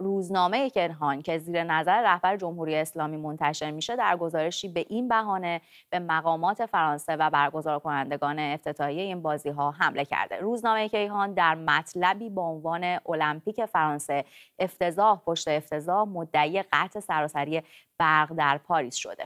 روزنامه کیهان که زیر نظر رهبر جمهوری اسلامی منتشر میشه در گزارشی به این بهانه به مقامات فرانسه و برگزار کنندگان افتتاحیه این بازی ها حمله کرده روزنامه کیهان در مطلبی با عنوان المپیک فرانسه افتضاح پشت افتضاح مدعی قطع سراسری برق در پاریس شده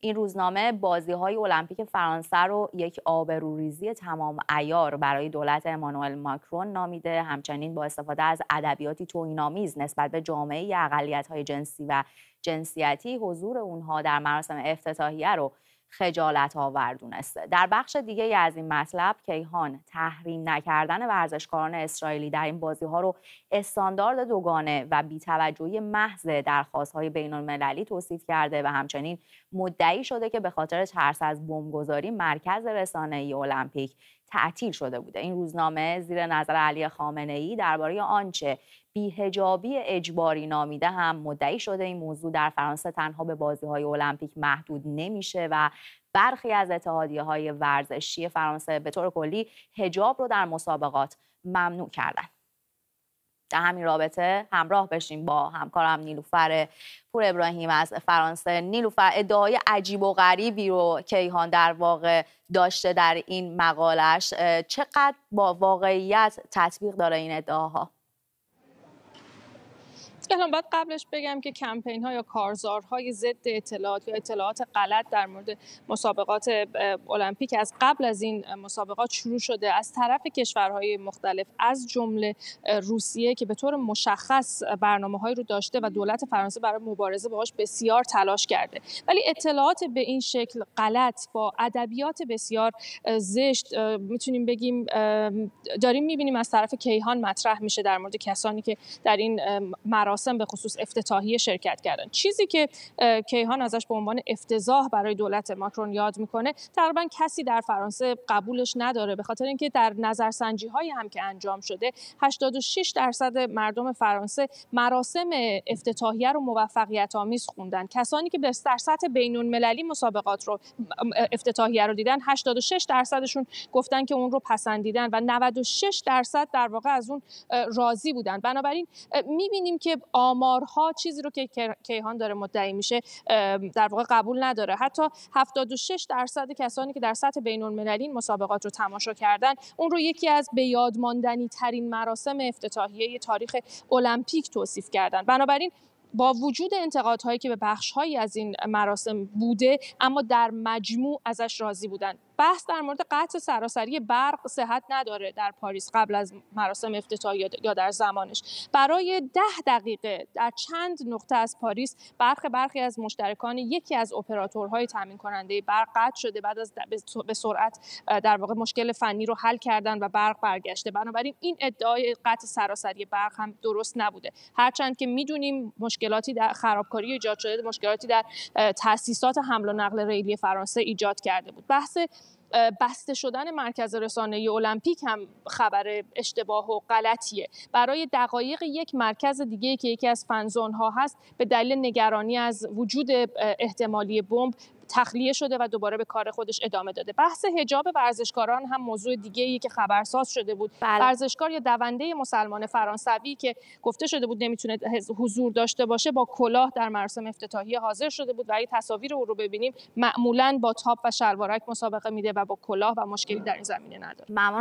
این روزنامه بازی های المپیک فرانسه رو یک آبروریزی تمام ایار برای دولت امانوئل ماکرون نامیده همچنین با استفاده از ادبیاتی توهین‌آمیز نسبت به جامعه اقلیت‌های جنسی و جنسیتی حضور اونها در مراسم افتتاحیه رو خجالت آور دونسته در بخش دیگه از این مطلب کیهان تحریم نکردن ورزشکاران اسرائیلی در این بازی ها رو استاندارد دوگانه و بیتوجهی محض درخواست های بین المللی توصیف کرده و همچنین مدعی شده که به خاطر ترس از بمبگذاری مرکز رسانه المپیک تعطیل شده بوده این روزنامه زیر نظر علی خامنه ای درباره آنچه بیهجابی اجباری نامیده هم مدعی شده این موضوع در فرانسه تنها به بازی های المپیک محدود نمیشه و برخی از اتحادیه های ورزشی فرانسه به طور کلی هجاب رو در مسابقات ممنوع کردن در همین رابطه همراه بشیم با همکارم نیلوفر پور ابراهیم از فرانسه نیلوفر ادعای عجیب و غریبی رو کیهان در واقع داشته در این مقالش چقدر با واقعیت تطبیق داره این ادعاها الان باید قبلش بگم که کمپین ها یا کارزارهای ضد اطلاعات یا اطلاعات غلط در مورد مسابقات المپیک از قبل از این مسابقات شروع شده از طرف کشورهای مختلف از جمله روسیه که به طور مشخص برنامه های رو داشته و دولت فرانسه برای مبارزه باهاش بسیار تلاش کرده ولی اطلاعات به این شکل غلط با ادبیات بسیار زشت میتونیم بگیم داریم میبینیم از طرف کیهان مطرح میشه در مورد کسانی که در این مراسم مراسم به خصوص افتتاحیه شرکت کردن چیزی که کیهان ازش به عنوان افتضاح برای دولت ماکرون یاد میکنه تقریبا کسی در فرانسه قبولش نداره به خاطر اینکه در نظرسنجی های هم که انجام شده 86 درصد مردم فرانسه مراسم افتتاحیه رو موفقیت آمیز خوندن کسانی که در سطح بین مسابقات رو افتتاحیه رو دیدن 86 درصدشون گفتن که اون رو پسندیدن و 96 درصد در واقع از اون راضی بودن بنابراین میبینیم که آمارها چیزی رو که کیهان داره مدعی میشه در واقع قبول نداره حتی 76 درصد کسانی که در سطح بین المللی مسابقات رو تماشا کردن اون رو یکی از به یاد ترین مراسم افتتاحیه تاریخ المپیک توصیف کردن بنابراین با وجود انتقادهایی که به بخشهایی از این مراسم بوده اما در مجموع ازش راضی بودن بحث در مورد قطع سراسری برق صحت نداره در پاریس قبل از مراسم افتتاح یا در زمانش برای ده دقیقه در چند نقطه از پاریس برخ برخی از مشترکان یکی از اپراتورهای تامین کننده برق قطع شده بعد از به سرعت در واقع مشکل فنی رو حل کردن و برق برگشته بنابراین این ادعای قطع سراسری برق هم درست نبوده هرچند که میدونیم مشکلاتی در خرابکاری ایجاد شده مشکلاتی در تاسیسات حمل و نقل ریلی فرانسه ایجاد کرده بود بحث بسته شدن مرکز رسانه المپیک هم خبر اشتباه و غلطیه برای دقایق یک مرکز دیگه که یکی از فنزون ها هست به دلیل نگرانی از وجود احتمالی بمب تخلیه شده و دوباره به کار خودش ادامه داده بحث حجاب ورزشکاران هم موضوع دیگه ای که خبرساز شده بود بله. ورزشکار یا دونده مسلمان فرانسوی که گفته شده بود نمیتونه حضور داشته باشه با کلاه در مراسم افتتاحی حاضر شده بود و اگه تصاویر او رو ببینیم معمولا با تاپ و شلوارک مسابقه میده و با کلاه و مشکلی در این زمینه نداره